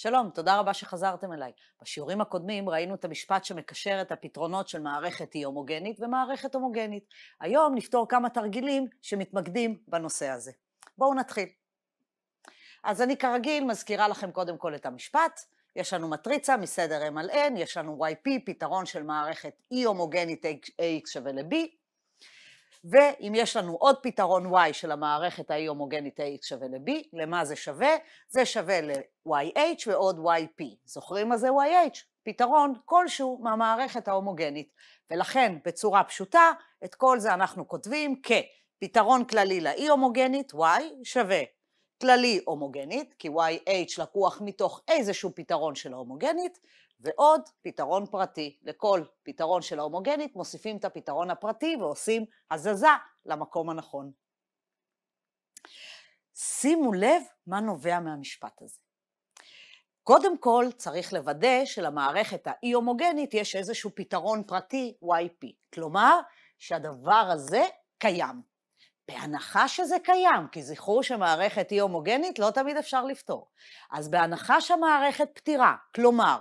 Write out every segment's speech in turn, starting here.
שלום, תודה רבה שחזרתם אליי. בשיעורים הקודמים ראינו את המשפט שמקשר את הפתרונות של מערכת אי הומוגנית ומערכת הומוגנית. היום נפתור כמה תרגילים שמתמקדים בנושא הזה. בואו נתחיל. אז אני כרגיל מזכירה לכם קודם כל את המשפט. יש לנו מטריצה מסדר M על N, יש לנו YP, פתרון של מערכת אי e הומוגנית AX שווה ל-B, ואם יש לנו עוד פתרון y של המערכת ההיא הומוגנית ה-x שווה ל-b, למה זה שווה? זה שווה ל-yh ועוד yp. זוכרים מה זה yh? פתרון כלשהו מהמערכת ההומוגנית. ולכן בצורה פשוטה את כל זה אנחנו כותבים כפתרון כללי לאי הומוגנית y שווה כללי הומוגנית, כי yh לקוח מתוך איזשהו פתרון של ההומוגנית, ועוד פתרון פרטי. לכל פתרון של ההומוגנית מוסיפים את הפתרון הפרטי ועושים הזזה למקום הנכון. שימו לב מה נובע מהמשפט הזה. קודם כל צריך לוודא שלמערכת האי-הומוגנית יש איזשהו פתרון פרטי YP, כלומר שהדבר הזה קיים. בהנחה שזה קיים, כי זכרו שמערכת אי-הומוגנית לא תמיד אפשר לפתור. אז בהנחה שהמערכת פתירה, כלומר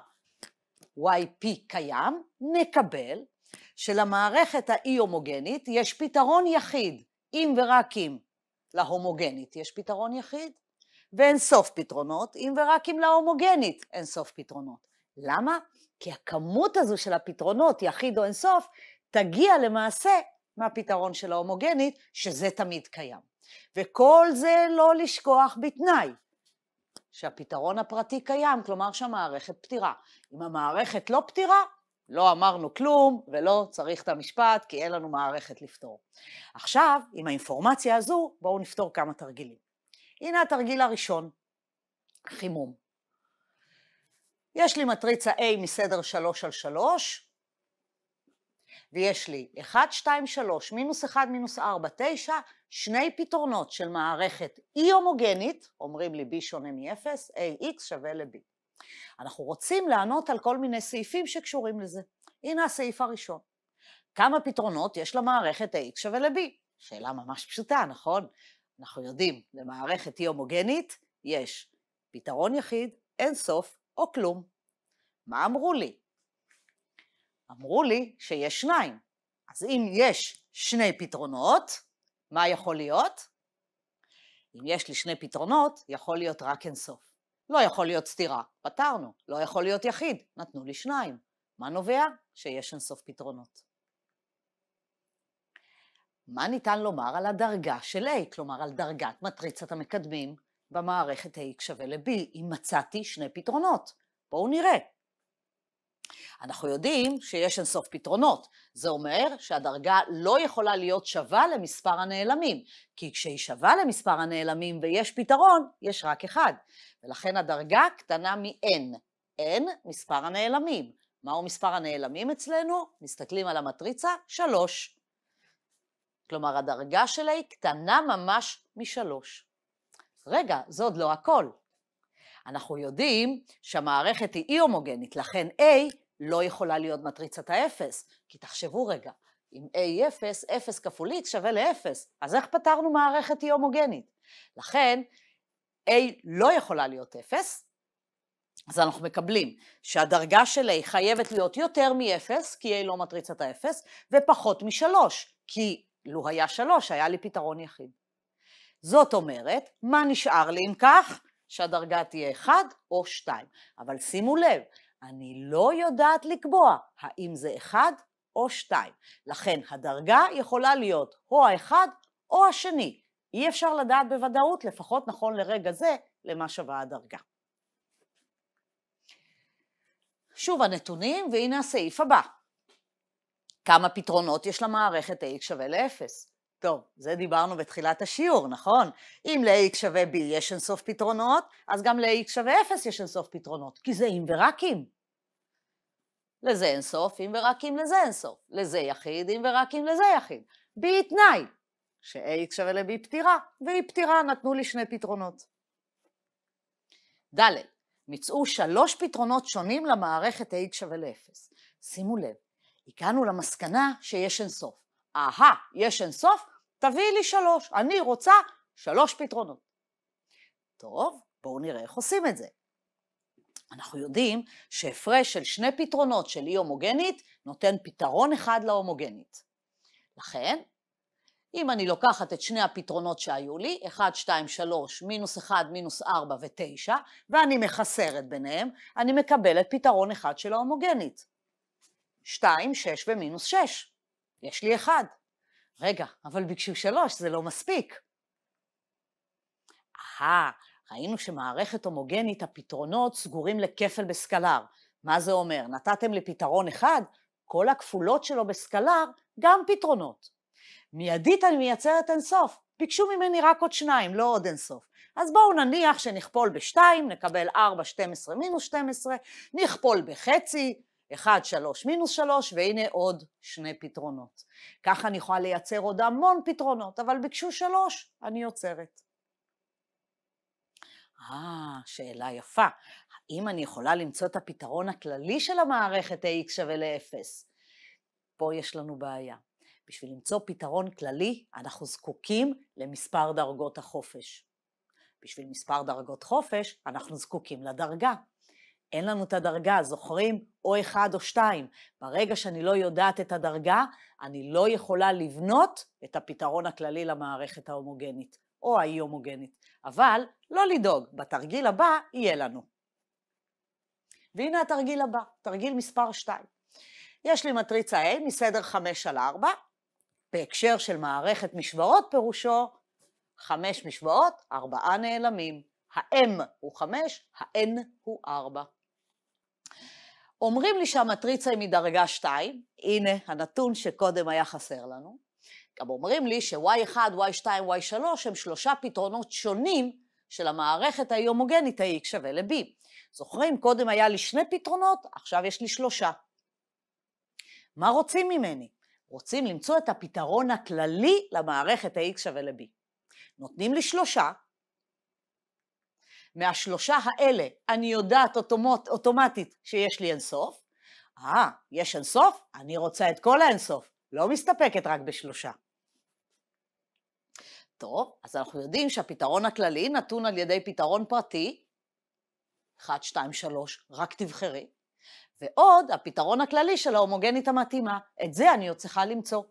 YP קיים, נקבל שלמערכת האי הומוגנית יש פתרון יחיד, אם ורק אם להומוגנית יש פתרון יחיד, ואין סוף פתרונות, אם ורק אם להומוגנית אין סוף פתרונות. למה? כי הכמות הזו של הפתרונות, יחיד או אין סוף, תגיע למעשה מהפתרון של ההומוגנית, שזה תמיד קיים. וכל זה לא לשכוח בתנאי שהפתרון הפרטי קיים, כלומר שהמערכת פתירה. אם המערכת לא פתירה, לא אמרנו כלום ולא צריך את המשפט כי אין לנו מערכת לפתור. עכשיו, עם האינפורמציה הזו, בואו נפתור כמה תרגילים. הנה התרגיל הראשון, חימום. יש לי מטריצה A מסדר 3 על 3, ויש לי 1, 2, 3, מינוס 1, מינוס 4, 9, שני פתרונות של מערכת אי הומוגנית, אומרים לי b שונה מ-0, ax שווה ל-b. אנחנו רוצים לענות על כל מיני סעיפים שקשורים לזה. הנה הסעיף הראשון. כמה פתרונות יש למערכת ax שווה ל-b? שאלה ממש פשוטה, נכון? אנחנו יודעים, למערכת אי הומוגנית יש פתרון יחיד, אין סוף או כלום. מה אמרו לי? אמרו לי שיש שניים. אז אם יש שני פתרונות, מה יכול להיות? אם יש לי שני פתרונות, יכול להיות רק אינסוף. לא יכול להיות סתירה, פתרנו. לא יכול להיות יחיד, נתנו לי שניים. מה נובע? שיש אינסוף פתרונות. מה ניתן לומר על הדרגה של A, כלומר על דרגת מטריצת המקדמים במערכת A שווה ל-B, אם מצאתי שני פתרונות? בואו נראה. אנחנו יודעים שיש אינסוף פתרונות. זה אומר שהדרגה לא יכולה להיות שווה למספר הנעלמים, כי כשהיא שווה למספר הנעלמים ויש פתרון, יש רק אחד. ולכן הדרגה קטנה מ-n. n מספר הנעלמים. מהו מספר הנעלמים אצלנו? מסתכלים על המטריצה, 3. כלומר, הדרגה שלה היא קטנה ממש מ-3. רגע, זה עוד לא הכל. אנחנו יודעים שהמערכת היא אי הומוגנית, לכן A לא יכולה להיות מטריצת האפס. כי תחשבו רגע, אם A היא אפס, אפס כפול x שווה לאפס, אז איך פתרנו מערכת אי הומוגנית? לכן, A לא יכולה להיות אפס, אז אנחנו מקבלים שהדרגה של A חייבת להיות יותר מ-0, כי A לא מטריצת ה-0, ופחות מ-3, כי לו היה 3, היה לי פתרון יחיד. זאת אומרת, מה נשאר לי אם כך? שהדרגה תהיה 1 או 2. אבל שימו לב, אני לא יודעת לקבוע האם זה 1 או 2. לכן הדרגה יכולה להיות או האחד או השני. אי אפשר לדעת בוודאות, לפחות נכון לרגע זה, למה שווה הדרגה. שוב הנתונים, והנה הסעיף הבא. כמה פתרונות יש למערכת ax שווה ל-0? טוב, זה דיברנו בתחילת השיעור, נכון? אם ל-x שווה b יש אינסוף פתרונות, אז גם ל-x שווה 0 יש אינסוף פתרונות, כי זה אם ורק אם. לזה אינסוף, אם ורק אם לזה אינסוף. לזה יחיד, אם ורק אם לזה יחיד. b היא תנאי, ש-ax שווה ל-b פתירה, והיא פתירה, נתנו לי שני פתרונות. ד' מצאו שלוש פתרונות שונים למערכת ax שווה ל-0. שימו לב, הגענו למסקנה שיש אינסוף. אהה, יש אינסוף, תביאי לי שלוש, אני רוצה שלוש פתרונות. טוב, בואו נראה איך עושים את זה. אנחנו יודעים שהפרש של שני פתרונות של אי הומוגנית נותן פתרון אחד להומוגנית. לכן, אם אני לוקחת את שני הפתרונות שהיו לי, 1, 2, 3, מינוס 1, מינוס 4 ו-9, ואני מחסרת ביניהם, אני מקבלת פתרון אחד של ההומוגנית. 2, 6 ומינוס 6. יש לי אחד. רגע, אבל ביקשו שלוש, זה לא מספיק. אהה, ראינו שמערכת הומוגנית, הפתרונות סגורים לכפל בסקלר. מה זה אומר? נתתם לי פתרון אחד, כל הכפולות שלו בסקלר גם פתרונות. מיידית אני מייצרת אינסוף. ביקשו ממני רק עוד שניים, לא עוד אינסוף. אז בואו נניח שנכפול בשתיים, נקבל ארבע, שתים עשרה, מינוס שתים עשרה, נכפול בחצי, 1, 3, מינוס 3, והנה עוד שני פתרונות. ככה אני יכולה לייצר עוד המון פתרונות, אבל ביקשו 3, אני יוצרת. אה, שאלה יפה. האם אני יכולה למצוא את הפתרון הכללי של המערכת ax שווה ל-0? פה יש לנו בעיה. בשביל למצוא פתרון כללי, אנחנו זקוקים למספר דרגות החופש. בשביל מספר דרגות חופש, אנחנו זקוקים לדרגה. אין לנו את הדרגה, זוכרים? או אחד או שתיים. ברגע שאני לא יודעת את הדרגה, אני לא יכולה לבנות את הפתרון הכללי למערכת ההומוגנית, או האי-הומוגנית. אבל לא לדאוג, בתרגיל הבא יהיה לנו. והנה התרגיל הבא, תרגיל מספר 2. יש לי מטריצה A מסדר 5 על 4, בהקשר של מערכת משוואות פירושו 5 משוואות, 4 נעלמים. ה-M הוא 5, ה-N הוא 4. אומרים לי שהמטריצה היא מדרגה 2, הנה הנתון שקודם היה חסר לנו. גם אומרים לי ש-Y1, Y2, Y3 הם שלושה פתרונות שונים של המערכת האי הומוגנית, ה-X שווה ל-B. זוכרים, קודם היה לי שני פתרונות, עכשיו יש לי שלושה. מה רוצים ממני? רוצים למצוא את הפתרון הכללי למערכת ה-X שווה ל-B. נותנים לי שלושה, מהשלושה האלה אני יודעת אוטומט, אוטומטית שיש לי אינסוף, אה, יש אינסוף? אני רוצה את כל האינסוף, לא מסתפקת רק בשלושה. טוב, אז אנחנו יודעים שהפתרון הכללי נתון על ידי פתרון פרטי, 1, 2, 3, רק תבחרי, ועוד הפתרון הכללי של ההומוגנית המתאימה, את זה אני עוד צריכה למצוא.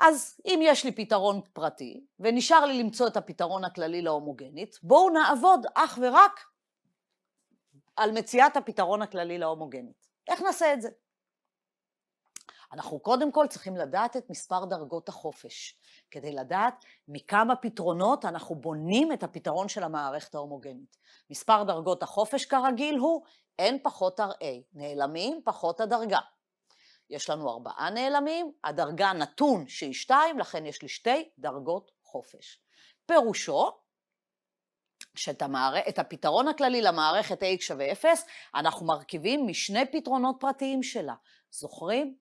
אז אם יש לי פתרון פרטי, ונשאר לי למצוא את הפתרון הכללי להומוגנית, בואו נעבוד אך ורק על מציאת הפתרון הכללי להומוגנית. איך נעשה את זה? אנחנו קודם כל צריכים לדעת את מספר דרגות החופש, כדי לדעת מכמה פתרונות אנחנו בונים את הפתרון של המערכת ההומוגנית. מספר דרגות החופש כרגיל הוא n פחות ra, נעלמים פחות הדרגה. יש לנו ארבעה נעלמים, הדרגה נתון שהיא שתיים, לכן יש לי שתי דרגות חופש. פירושו שאת המער... הפתרון הכללי למערכת AX שווה 0, אנחנו מרכיבים משני פתרונות פרטיים שלה. זוכרים?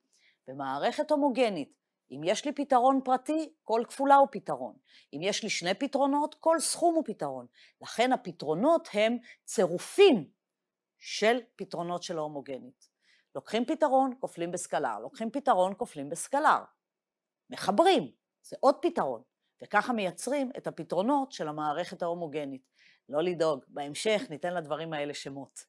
במערכת הומוגנית, אם יש לי פתרון פרטי, כל כפולה הוא פתרון. אם יש לי שני פתרונות, כל סכום הוא פתרון. לכן הפתרונות הם צירופים של פתרונות של ההומוגנית. לוקחים פתרון, כופלים בסקלר, לוקחים פתרון, כופלים בסקלר. מחברים, זה עוד פתרון, וככה מייצרים את הפתרונות של המערכת ההומוגנית. לא לדאוג, בהמשך ניתן לדברים האלה שמות.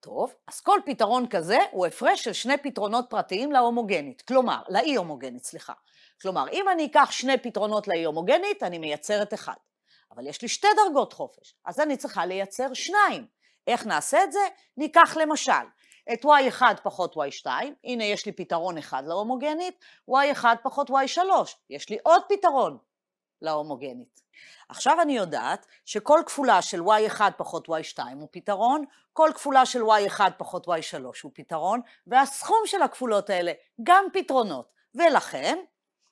טוב, אז כל פתרון כזה הוא הפרש של שני פתרונות פרטיים להומוגנית, כלומר, לאי הומוגנית, סליחה. כלומר, אם אני אקח שני פתרונות לאי הומוגנית, אני מייצרת אחד. אבל יש לי שתי דרגות חופש, אז אני צריכה לייצר שניים. איך נעשה את זה? ניקח למשל את y1 פחות y2, הנה יש לי פתרון אחד להומוגנית, y1 פחות y3, יש לי עוד פתרון להומוגנית. עכשיו אני יודעת שכל כפולה של y1 פחות y2 הוא פתרון, כל כפולה של y1 פחות y3 הוא פתרון, והסכום של הכפולות האלה גם פתרונות. ולכן,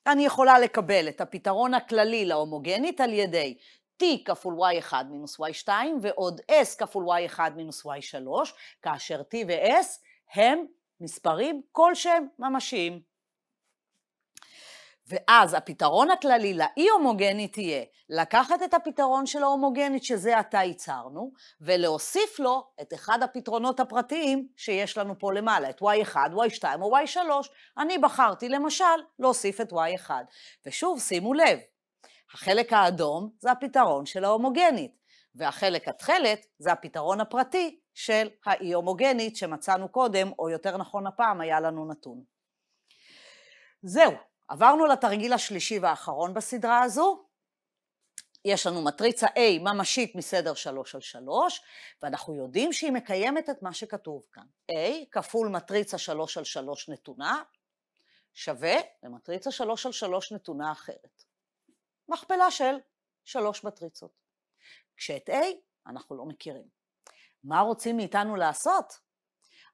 אני יכולה לקבל את הפתרון הכללי להומוגנית על ידי t כפול y1 מינוס y2 ועוד s כפול y1 מינוס y3, כאשר t ו-s הם מספרים כלשהם ממשיים. ואז הפתרון הכללי לאי הומוגנית יהיה לקחת את הפתרון של ההומוגנית שזה עתה ייצרנו, ולהוסיף לו את אחד הפתרונות הפרטיים שיש לנו פה למעלה, את y1, y2 או y3. אני בחרתי למשל להוסיף את y1. ושוב, שימו לב, החלק האדום זה הפתרון של ההומוגנית, והחלק התכלת זה הפתרון הפרטי של האי הומוגנית שמצאנו קודם, או יותר נכון הפעם היה לנו נתון. זהו, עברנו לתרגיל השלישי והאחרון בסדרה הזו. יש לנו מטריצה A ממשית מסדר 3 על 3, ואנחנו יודעים שהיא מקיימת את מה שכתוב כאן. A כפול מטריצה 3 על 3 נתונה, שווה למטריצה 3 על 3 נתונה אחרת. מכפלה של שלוש מטריצות. כשאת A אנחנו לא מכירים. מה רוצים מאיתנו לעשות?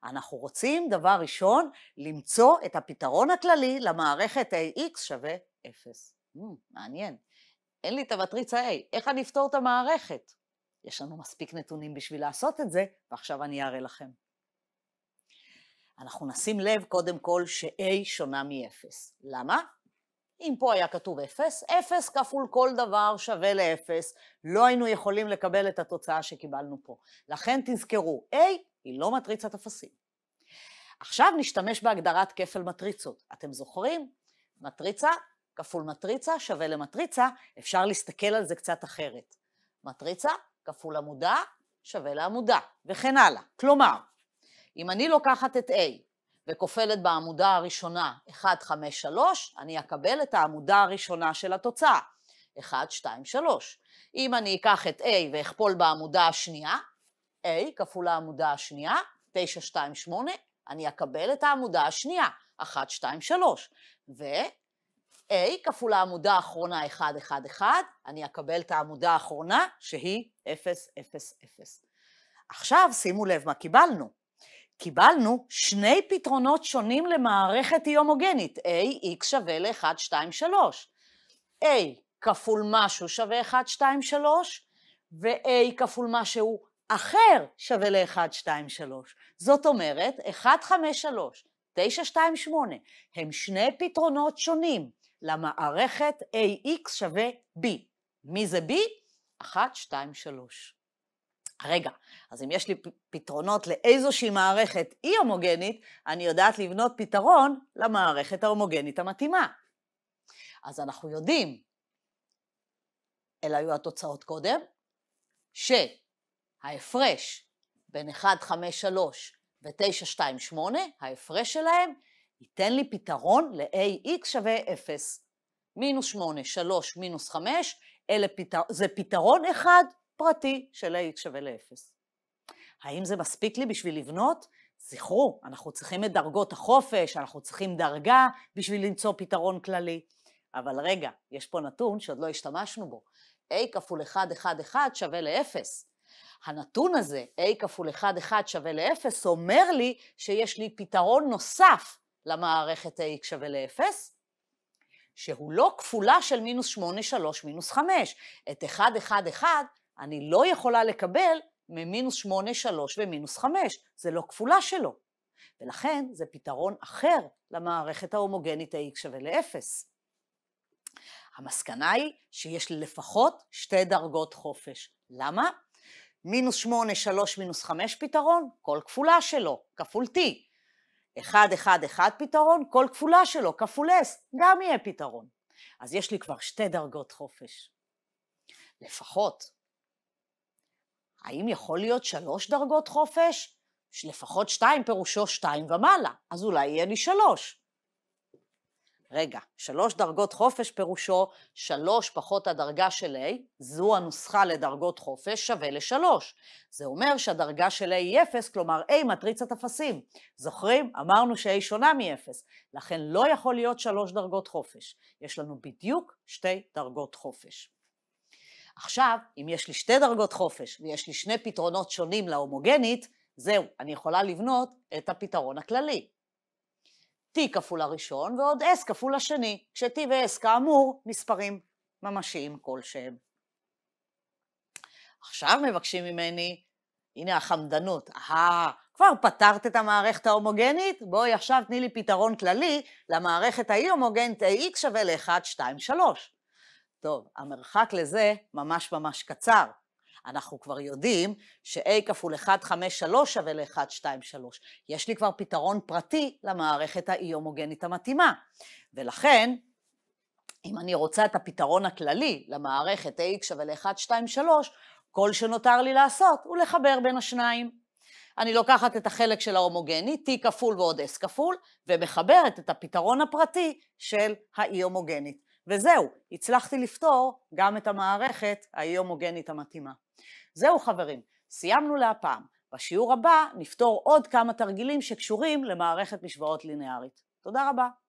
אנחנו רוצים, דבר ראשון, למצוא את הפתרון הכללי למערכת AX שווה 0. Mm, מעניין. אין לי את המטריצה A, איך אני אפתור את המערכת? יש לנו מספיק נתונים בשביל לעשות את זה, ועכשיו אני אראה לכם. אנחנו נשים לב קודם כל ש-A שונה מ-0. למה? אם פה היה כתוב 0, 0 כפול כל דבר שווה ל-0, לא היינו יכולים לקבל את התוצאה שקיבלנו פה. לכן תזכרו, A היא לא מטריצת אפסים. עכשיו נשתמש בהגדרת כפל מטריצות. אתם זוכרים? מטריצה כפול מטריצה שווה למטריצה, אפשר להסתכל על זה קצת אחרת. מטריצה כפול עמודה שווה לעמודה, וכן הלאה. כלומר, אם אני לוקחת את A וכופלת בעמודה הראשונה 1, 5, 3, אני אקבל את העמודה הראשונה של התוצאה, 1, 2, 3. אם אני אקח את A ואכפול בעמודה השנייה, A כפול העמודה השנייה, 9, 2, 8, אני אקבל את העמודה השנייה, 1, 2, 3. ו-A כפול העמודה האחרונה, 1, 1, 1, אני אקבל את העמודה האחרונה, שהיא 0, 0, 0. עכשיו שימו לב מה קיבלנו. קיבלנו שני פתרונות שונים למערכת אי הומוגנית, A, x שווה ל-1, 2, 3. A כפול משהו שווה 1, 2, 3, ו-A כפול משהו אחר שווה ל-1, 2, 3. זאת אומרת, 1, 5, 3, 9, 2, 8, הם שני פתרונות שונים למערכת AX שווה B. מי זה B? 1, 2, 3. רגע, אז אם יש לי פתרונות לאיזושהי מערכת אי הומוגנית, אני יודעת לבנות פתרון למערכת ההומוגנית המתאימה. אז אנחנו יודעים, אלה היו התוצאות קודם, שההפרש בין 153 ו-928, ההפרש שלהם ייתן לי פתרון ל-AX שווה 0. מינוס 8, 3, מינוס 5, אלה פתר... זה פתרון אחד פרטי של ה-x שווה ל-0. האם זה מספיק לי בשביל לבנות? זכרו, אנחנו צריכים את דרגות החופש, אנחנו צריכים דרגה בשביל למצוא פתרון כללי. אבל רגע, יש פה נתון שעוד לא השתמשנו בו. a כפול 1, 1, 1 שווה ל-0. הנתון הזה, a כפול 1, 1 שווה ל-0, אומר לי שיש לי פתרון נוסף למערכת a שווה ל-0, שהוא לא כפולה של מינוס 8, 3, מינוס 5. את 1, 1, 1 אני לא יכולה לקבל ממינוס 8, 3 ומינוס 5, זה לא כפולה שלו. ולכן זה פתרון אחר למערכת ההומוגנית ה-x שווה ל-0. המסקנה היא שיש לי לפחות שתי דרגות חופש. למה? מינוס 8, 3, מינוס 5 פתרון, כל כפולה שלו, כפול t. 1, 1, 1 פתרון, כל כפולה שלו, כפול s, גם יהיה פתרון. אז יש לי כבר שתי דרגות חופש. לפחות. האם יכול להיות שלוש דרגות חופש? לפחות שתיים פירושו שתיים ומעלה, אז אולי יהיה לי שלוש. רגע, שלוש דרגות חופש פירושו שלוש פחות הדרגה של A, זו הנוסחה לדרגות חופש שווה לשלוש. זה אומר שהדרגה של A היא אפס, כלומר A מטריצת אפסים. זוכרים? אמרנו ש-A שונה מ-0, לכן לא יכול להיות שלוש דרגות חופש. יש לנו בדיוק שתי דרגות חופש. עכשיו, אם יש לי שתי דרגות חופש ויש לי שני פתרונות שונים להומוגנית, זהו, אני יכולה לבנות את הפתרון הכללי. T כפול הראשון ועוד S כפול השני, כש-T ו-S כאמור מספרים ממשיים כלשהם. עכשיו מבקשים ממני, הנה החמדנות, אה, כבר פתרת את המערכת ההומוגנית? בואי עכשיו תני לי פתרון כללי למערכת האי-הומוגנית, AX שווה ל-1, 2, 3. טוב, המרחק לזה ממש ממש קצר. אנחנו כבר יודעים ש-A כפול 1, 5, 3 שווה ל 1 2, 3. יש לי כבר פתרון פרטי למערכת האי-הומוגנית המתאימה. ולכן, אם אני רוצה את הפתרון הכללי למערכת AX שווה ל 1 2, 3, כל שנותר לי לעשות הוא לחבר בין השניים. אני לוקחת את החלק של ההומוגני, T כפול ועוד S כפול, ומחברת את הפתרון הפרטי של האי-הומוגנית. וזהו, הצלחתי לפתור גם את המערכת האי-הומוגנית המתאימה. זהו חברים, סיימנו להפעם. בשיעור הבא נפתור עוד כמה תרגילים שקשורים למערכת משוואות לינארית. תודה רבה.